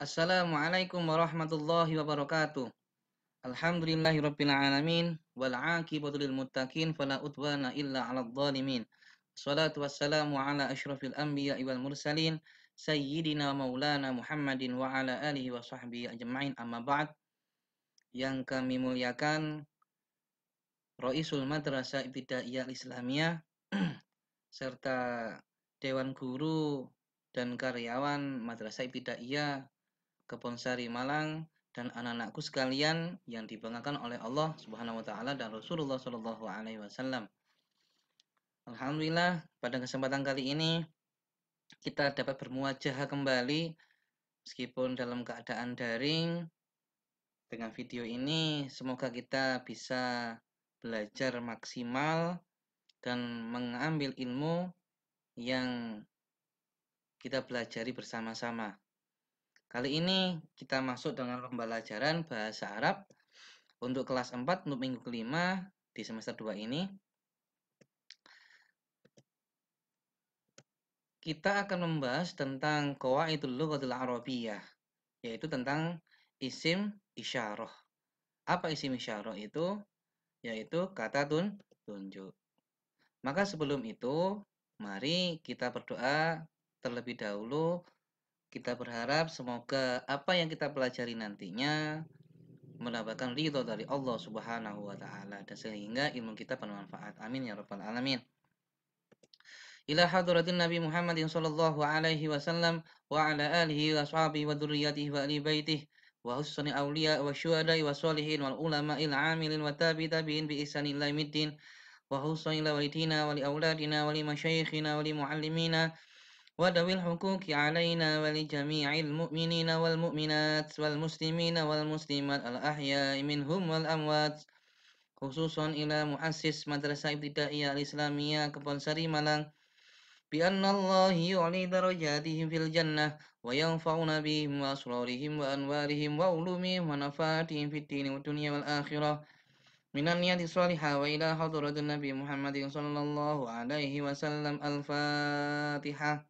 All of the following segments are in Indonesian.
Assalamualaikum warahmatullahi wabarakatuh. Alhamdulillahirrabbilalamin. Wal'akibatul muttaqin fala udwana illa ala dhalimin. Salatu wassalamu ala ashrafil anbiya wal mursalin. Sayyidina maulana Muhammadin wa ala alihi wa sahbihi ajma'in amma ba'd. Yang kami muliakan Ra'isul Madrasah Ibtidaiyah Islamiyah serta Dewan Guru dan karyawan Madrasah Ibtidaiyah Keponsari Malang, dan anak-anakku sekalian yang dibanggakan oleh Allah Subhanahu wa taala dan Rasulullah Shallallahu alaihi wasallam. Alhamdulillah, pada kesempatan kali ini kita dapat bermuajah kembali meskipun dalam keadaan daring dengan video ini semoga kita bisa belajar maksimal dan mengambil ilmu yang kita pelajari bersama-sama. Kali ini kita masuk dengan pembelajaran bahasa Arab untuk kelas 4 untuk minggu kelima di semester 2 ini. Kita akan membahas tentang Qawaidul Lughatil Arabiyah, yaitu tentang isim isyarah. Apa isim isyarah itu? Yaitu kata tun, tunjuk. Maka sebelum itu, mari kita berdoa terlebih dahulu kita berharap semoga apa yang kita pelajari nantinya mendapatkan ridho dari Allah Subhanahu wa taala dan sehingga ilmu kita bermanfaat. Amin ya rabbal alamin. Ila hadratin Nabi Muhammadin sallallahu alaihi wasallam wa ala alihi wa ashabihi wa dzurriyyatihi wa ali baitihi wa husni awliya wa syuhada wa salihin wal ulama il amilin wa tabi tabi'in bi isanil ila wa husni ila walidina wa li auladina wa li masyayikhina wa li muallimina ودوي الحقوق علينا ولجميع المؤمنين والمؤمنات والمسلمين والمسلمات الأحياء منهم والأموات خصوصا إلى مؤسس مدرسة ابتدائية الإسلامية كبنسري ملان بأن الله يعلي درجاتهم في الجنة وينفعنا بهم وأسرارهم وأنوارهم وعلومهم ونفعاتهم في الدين والدنيا والآخرة من النية الصالحة وإلى حضرة النبي محمد صلى الله عليه وسلم الفاتحة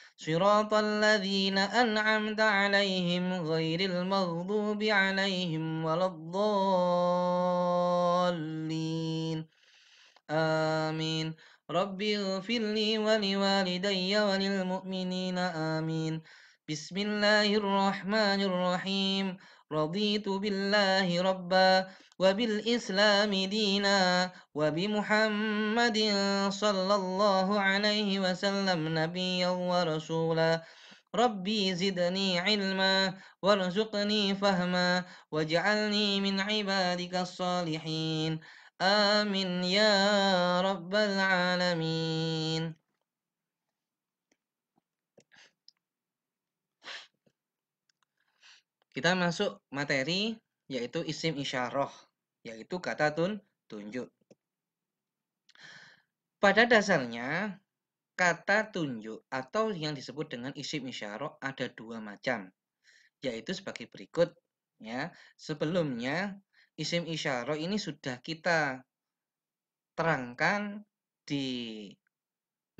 صراط الذين أنعمت عليهم غير المغضوب عليهم ولا الضالين آمين رب اغفر لي ولوالدي وللمؤمنين آمين بسم الله الرحمن الرحيم رضيت بالله ربا وبالإسلام دينا وبمحمد صلى الله عليه وسلم نبيا ورسولا ربي زدني علما وارزقني فهما واجعلني من عبادك الصالحين آمين يا رب العالمين Kita masuk materi yaitu isim isyarah, yaitu kata tun tunjuk. Pada dasarnya, kata tunjuk atau yang disebut dengan isim isyarah ada dua macam, yaitu sebagai berikut. Ya, sebelumnya isim isyarah ini sudah kita terangkan di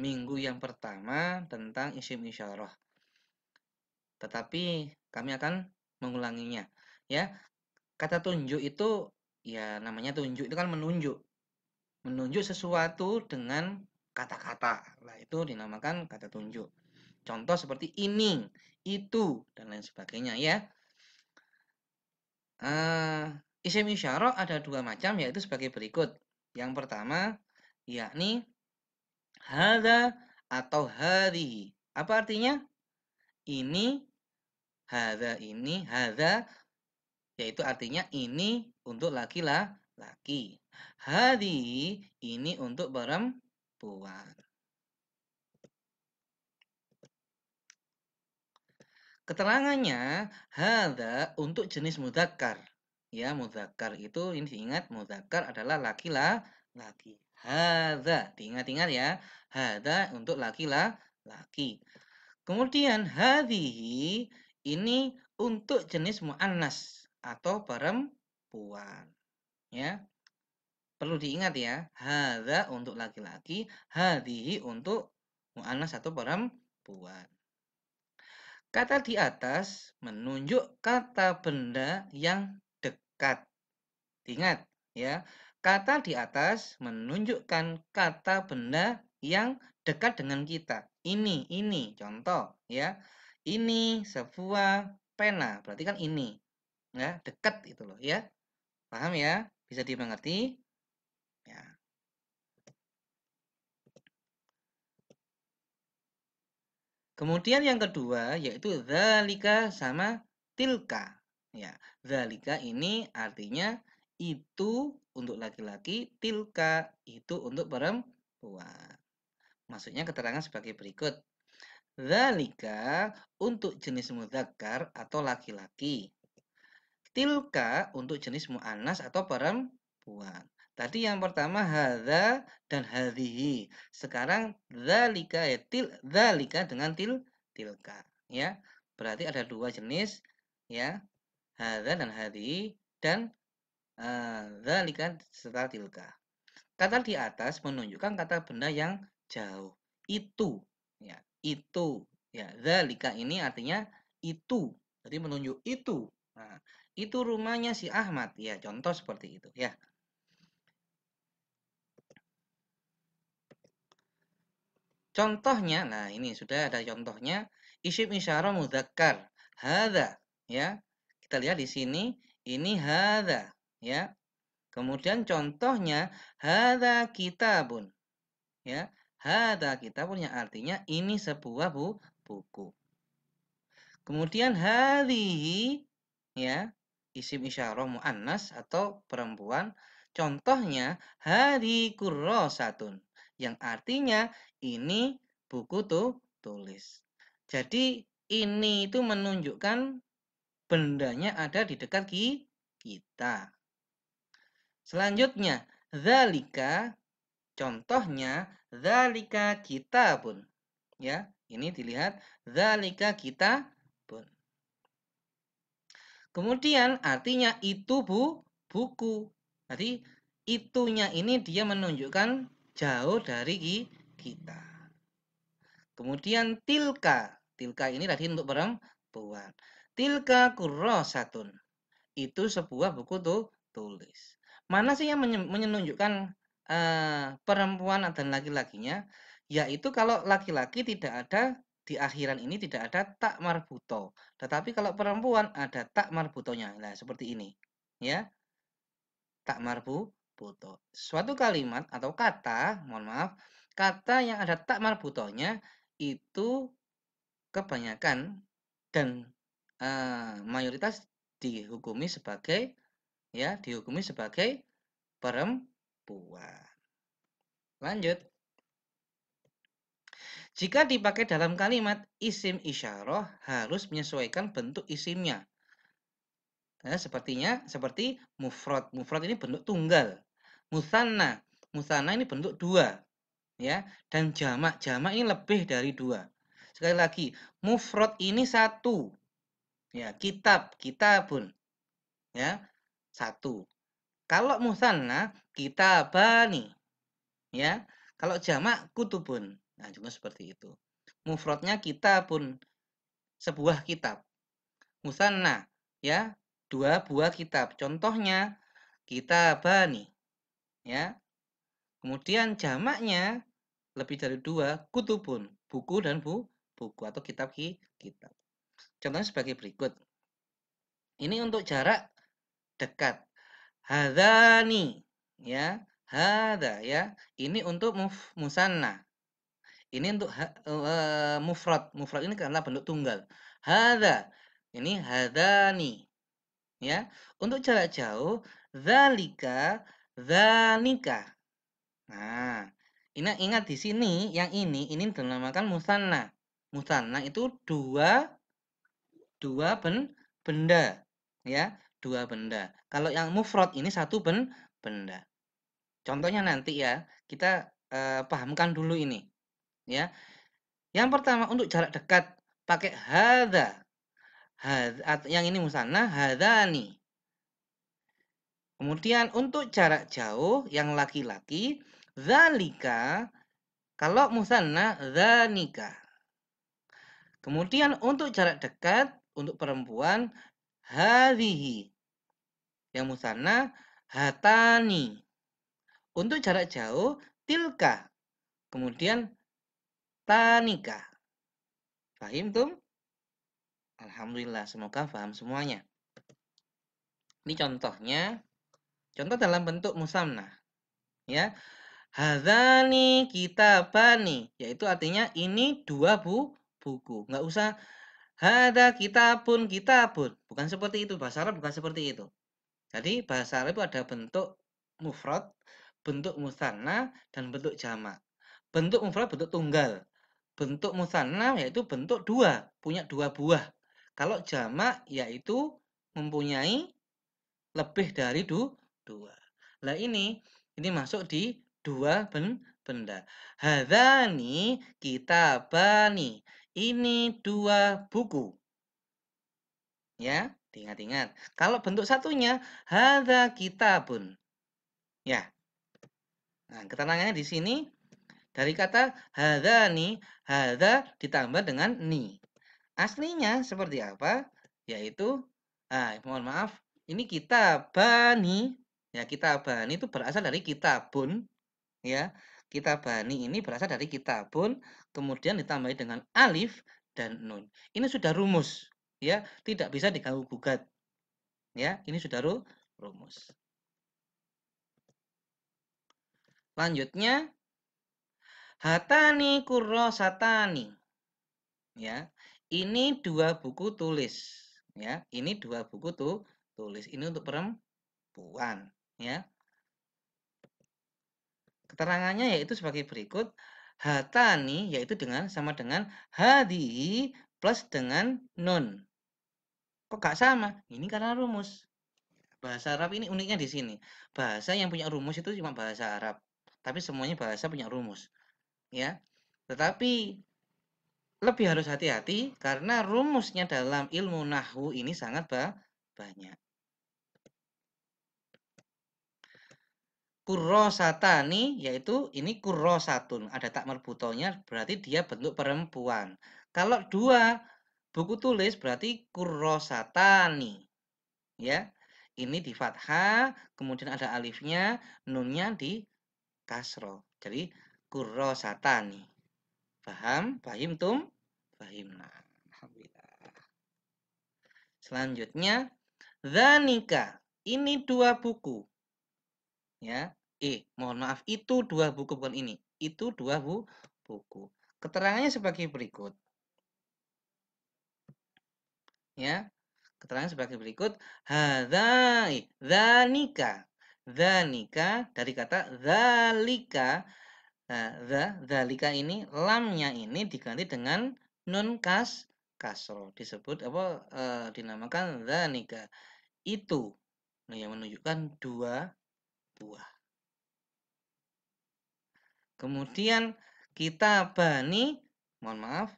minggu yang pertama tentang isim isyarah. Tetapi kami akan mengulanginya ya kata tunjuk itu ya namanya tunjuk itu kan menunjuk menunjuk sesuatu dengan kata-kata lah itu dinamakan kata tunjuk contoh seperti ini itu dan lain sebagainya ya uh, isim isyarat ada dua macam yaitu sebagai berikut yang pertama yakni hada atau hari apa artinya ini Hadza ini, hadza yaitu artinya ini untuk laki-laki. Hadi ini untuk perempuan. Keterangannya hadza untuk jenis mudakar Ya, mudakar itu ini diingat mudakar adalah laki-laki. Hadza, diingat-ingat ya. Hadza untuk laki-laki. Kemudian hadhihi ini untuk jenis mu'annas atau perempuan. Ya. Perlu diingat ya, hadza untuk laki-laki, hadihi untuk mu'annas atau perempuan. Kata di atas menunjuk kata benda yang dekat. Ingat ya, kata di atas menunjukkan kata benda yang dekat dengan kita. Ini, ini contoh ya ini sebuah pena. Berarti kan ini. Ya, dekat itu loh ya. Paham ya? Bisa dimengerti? Ya. Kemudian yang kedua yaitu zalika sama tilka. Ya, zalika ini artinya itu untuk laki-laki, tilka itu untuk perempuan. Maksudnya keterangan sebagai berikut. Zalika untuk jenis muzakkar atau laki-laki. Tilka untuk jenis mu'anas atau perempuan. Tadi yang pertama hadza dan hadhihi. Sekarang zalika ya til zalika dengan til tilka ya. Berarti ada dua jenis ya. Hadza dan hadhihi dan uh, zalika serta tilka. Kata di atas menunjukkan kata benda yang jauh. Itu ya itu ya zalika ini artinya itu jadi menunjuk itu nah, itu rumahnya si Ahmad ya contoh seperti itu ya contohnya nah ini sudah ada contohnya isim isyara mudzakkar hada ya kita lihat di sini ini hada ya kemudian contohnya hada kitabun ya Hada kita punya artinya ini sebuah bu, buku. Kemudian hadi ya isim isyarah muannas atau perempuan. Contohnya hadi kurro satun yang artinya ini buku tuh tulis. Jadi ini itu menunjukkan bendanya ada di dekat ki kita. Selanjutnya, zalika contohnya Zalika kita pun, Ya, ini dilihat zalika kita pun. Kemudian artinya itu bu buku. Jadi itunya ini dia menunjukkan jauh dari kita. Kemudian tilka. Tilka ini tadi untuk perempuan. Tilka satun Itu sebuah buku tuh tulis. Mana sih yang menunjukkan Eh, perempuan dan laki-lakinya, yaitu kalau laki-laki tidak ada di akhiran ini tidak ada tak marbuto, tetapi kalau perempuan ada tak marbutonya. Nah, seperti ini. Ya. Tak marbu buto. Suatu kalimat atau kata, mohon maaf, kata yang ada tak marbutonya itu kebanyakan dan uh, mayoritas dihukumi sebagai ya, dihukumi sebagai perempuan perempuan. Lanjut. Jika dipakai dalam kalimat isim isyarah harus menyesuaikan bentuk isimnya. Nah, sepertinya seperti mufrad. Mufrad ini bentuk tunggal. Musanna, musanna ini bentuk dua. Ya, dan jamak, jamak ini lebih dari dua. Sekali lagi, mufrad ini satu. Ya, kitab, kitabun. Ya, satu. Kalau musanna kita bani, Ya. Kalau jamak kutubun. Nah, juga seperti itu. Mufrodnya pun sebuah kitab. Musanna ya, dua buah kitab. Contohnya kita bani, Ya. Kemudian jamaknya lebih dari dua kutubun, buku dan bu, buku atau kitab ki, kitab. Contohnya sebagai berikut. Ini untuk jarak dekat hadani ya hada ya ini untuk muf, musanna ini untuk uh, mufrad mufrad ini karena bentuk tunggal hada ini hadani ya untuk jarak jauh zalika zanika nah ini ingat di sini yang ini ini dinamakan musanna musanna itu dua dua ben, benda ya dua benda. Kalau yang mufrad ini satu ben benda. Contohnya nanti ya, kita e, pahamkan dulu ini. Ya. Yang pertama untuk jarak dekat pakai hadza. Hadza yang ini musanna hadani. Kemudian untuk jarak jauh yang laki-laki zalika kalau musanna zanika. Kemudian untuk jarak dekat untuk perempuan hadhihi. Yang musanna hatani. Untuk jarak jauh tilka. Kemudian tanika. Fahim tum? Alhamdulillah, semoga paham semuanya. Ini contohnya, contoh dalam bentuk musamnah. Ya, hadani kitabani, yaitu artinya ini dua bu buku. Nggak usah Hada kita pun. Bukan seperti itu. Bahasa Arab bukan seperti itu. Jadi bahasa Arab itu ada bentuk mufrad, bentuk musanna, dan bentuk jamak. Bentuk mufrad bentuk tunggal. Bentuk musanna yaitu bentuk dua, punya dua buah. Kalau jamak yaitu mempunyai lebih dari du, dua. Lah ini ini masuk di dua ben, benda. Hadani kitabani ini dua buku. Ya, ingat ingat Kalau bentuk satunya, kita kitabun. Ya. Nah, keterangannya di sini dari kata nih, haza ditambah dengan ni. Aslinya seperti apa? Yaitu ah, mohon maaf, ini kitabani. Ya, kitabani itu berasal dari kitabun, ya. Kitabani ini berasal dari kitabun kemudian ditambahi dengan alif dan nun. Ini sudah rumus, ya, tidak bisa diganggu gugat. Ya, ini sudah ru rumus. Lanjutnya hatani kurrosatani. Ya, ini dua buku tulis, ya. Ini dua buku tuh tulis. Ini untuk perempuan, ya. Keterangannya yaitu sebagai berikut hatani yaitu dengan sama dengan hadi plus dengan nun. Kok gak sama? Ini karena rumus. Bahasa Arab ini uniknya di sini. Bahasa yang punya rumus itu cuma bahasa Arab. Tapi semuanya bahasa punya rumus. Ya. Tetapi lebih harus hati-hati karena rumusnya dalam ilmu nahwu ini sangat banyak. Kurosatani, yaitu ini kurosatun ada tak merbutonya berarti dia bentuk perempuan kalau dua buku tulis berarti kurosatani, ya ini di fathah kemudian ada alifnya nunnya di kasro jadi kurosatani, paham Fahim tum Fahimna? selanjutnya zanika ini dua buku ya eh mohon maaf itu dua buku bukan ini itu dua bu, buku keterangannya sebagai berikut ya keterangan sebagai berikut hadai zanika zanika dari kata zalika the nah, zalika ini lamnya ini diganti dengan nun kas kasro disebut apa e, dinamakan zanika itu yang menunjukkan dua buah Kemudian kita bani, mohon maaf,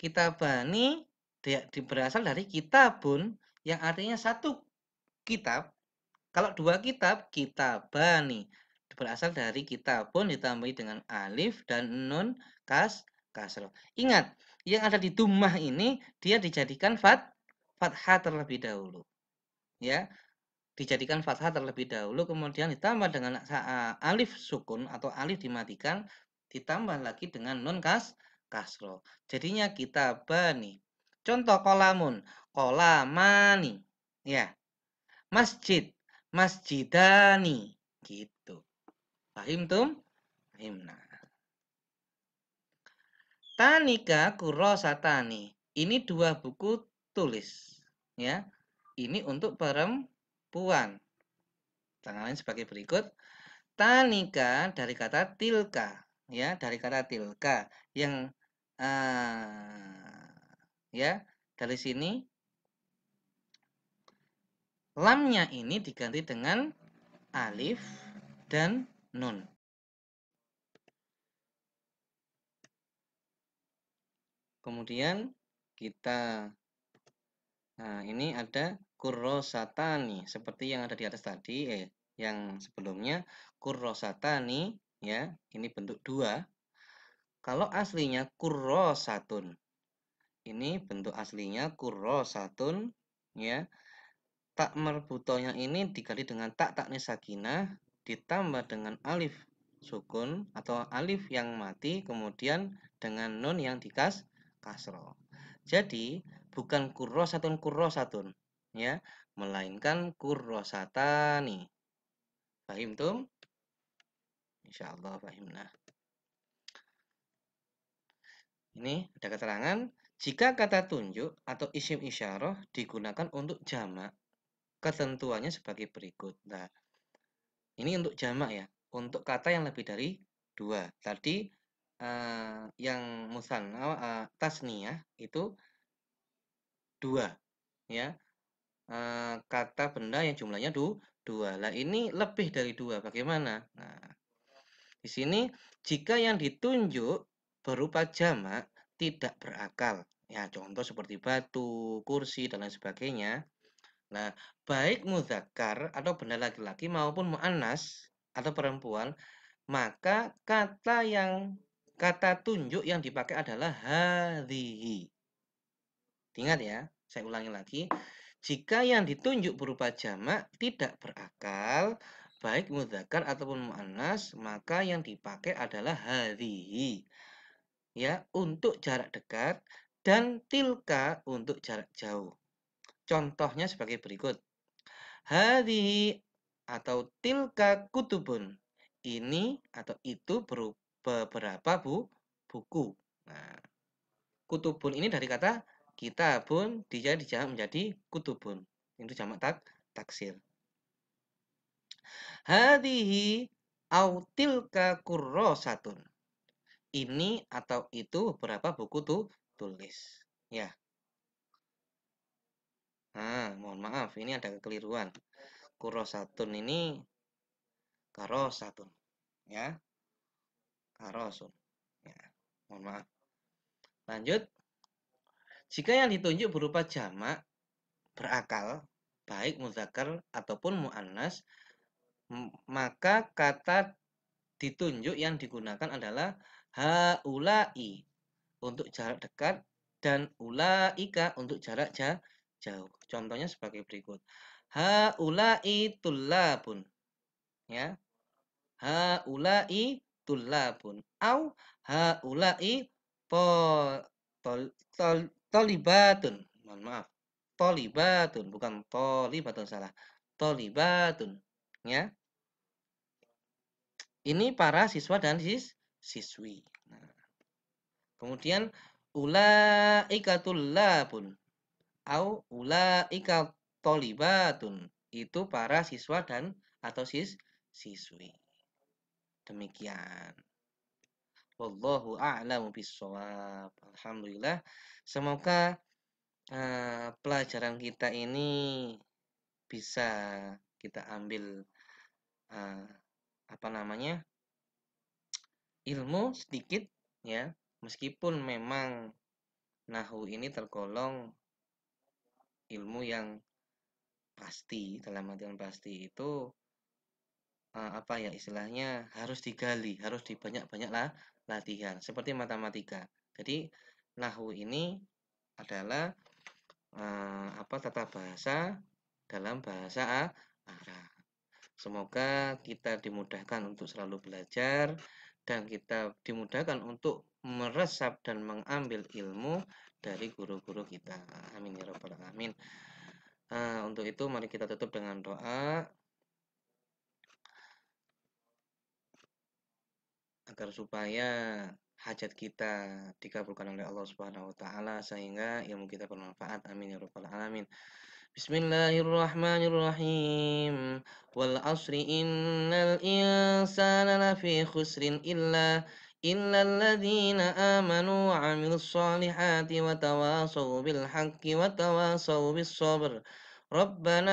kita bani dia berasal dari kitabun yang artinya satu kitab. Kalau dua kitab, kita bani berasal dari kitabun ditambahi dengan alif dan nun kas kasroh. Ingat, yang ada di dumah ini dia dijadikan fat fathah terlebih dahulu. Ya, dijadikan fathah terlebih dahulu kemudian ditambah dengan e, alif sukun atau alif dimatikan ditambah lagi dengan non kas kasro jadinya kita bani contoh kolamun kolamani ya masjid masjidani gitu fahim tum himna tanika kurosatani ini dua buku tulis ya ini untuk perempuan perempuan. Tangan lain sebagai berikut. Tanika dari kata tilka, ya, dari kata tilka yang uh, ya, dari sini lamnya ini diganti dengan alif dan nun. Kemudian kita Nah, ini ada kurrosatani seperti yang ada di atas tadi eh yang sebelumnya kurrosatani ya ini bentuk dua kalau aslinya kurrosatun ini bentuk aslinya kurrosatun ya tak merbutonya ini dikali dengan tak tak ditambah dengan alif sukun atau alif yang mati kemudian dengan nun yang dikas kasro jadi bukan kurrosatun kurrosatun ya melainkan kurrosatani fahim tum insyaallah nah ini ada keterangan jika kata tunjuk atau isim isyarah digunakan untuk jamak ketentuannya sebagai berikut nah ini untuk jamak ya untuk kata yang lebih dari dua tadi uh, yang musan uh, eh, tasniyah itu dua ya uh, kata benda yang jumlahnya du, dua. Lah ini lebih dari dua. Bagaimana? Nah, di sini jika yang ditunjuk berupa jamak tidak berakal. Ya, contoh seperti batu, kursi, dan lain sebagainya. Nah, baik muzakkar atau benda laki-laki maupun mu'anas atau perempuan, maka kata yang kata tunjuk yang dipakai adalah hadhihi. Ingat ya, saya ulangi lagi. Jika yang ditunjuk berupa jamak tidak berakal, baik mudzakkar ataupun muannas, maka yang dipakai adalah hadhihi. Ya, untuk jarak dekat dan tilka untuk jarak jauh. Contohnya sebagai berikut. Hadhihi atau tilka kutubun. Ini atau itu berupa beberapa bu, buku. Nah, kutubun ini dari kata kita pun dia dijamak menjadi kutubun. Itu jamak tak taksir. Hadihi autilka kurrosatun. Ini atau itu berapa buku tuh tulis. Ya. Nah, mohon maaf, ini ada kekeliruan. Kurosatun ini karosatun. Ya. Karosun. Ya, mohon maaf. Lanjut. Jika yang ditunjuk berupa jamak berakal, baik muzakar ataupun mu'annas, maka kata ditunjuk yang digunakan adalah haulai untuk jarak dekat dan ulaika untuk jarak jauh. Contohnya sebagai berikut. Haulai tullabun. Ya. Haulai tullabun au haulai tol, Tolibatun. Mohon maaf. Tolibatun. Bukan tolibatun salah. Tolibatun. Ya. Ini para siswa dan sis siswi. Nah. Kemudian ulaika pun, au ula tolibatun. Itu para siswa dan atau sis siswi. Demikian. Wallahu a'lamu bisawab. Alhamdulillah. Semoga uh, pelajaran kita ini bisa kita ambil uh, apa namanya? ilmu sedikit ya, meskipun memang nahu ini tergolong ilmu yang pasti dalam artian pasti itu eh, apa ya istilahnya harus digali harus dibanyak-banyak lah latihan seperti matematika. Jadi nahu ini adalah uh, apa tata bahasa dalam bahasa Arab. Semoga kita dimudahkan untuk selalu belajar dan kita dimudahkan untuk meresap dan mengambil ilmu dari guru-guru kita. Amin ya rabbal alamin. Uh, untuk itu mari kita tutup dengan doa. agar supaya hajat kita dikabulkan oleh Allah Subhanahu wa taala sehingga ilmu kita bermanfaat. Amin ya rabbal alamin. Bismillahirrahmanirrahim. Wal asri innal insana lafi khusrin illa إلا wa tawasaw bil haqqi wa tawasaw bis sabr ربنا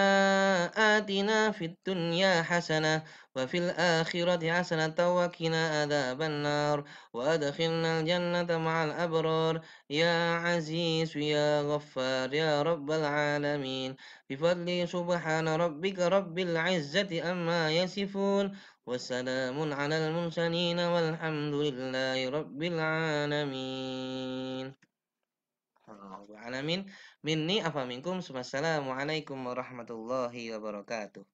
آتنا في الدنيا حسنة وفي الآخرة حسنة وقنا عذاب النار وأدخلنا الجنة مع الأبرار يا عزيز يا غفار يا رب العالمين بفضل سبحان ربك رب العزة أما يصفون وسلام على المرسلين والحمد لله رب العالمين آه. العالمين Minni afaminkum. assalamualaikum warahmatullahi wabarakatuh.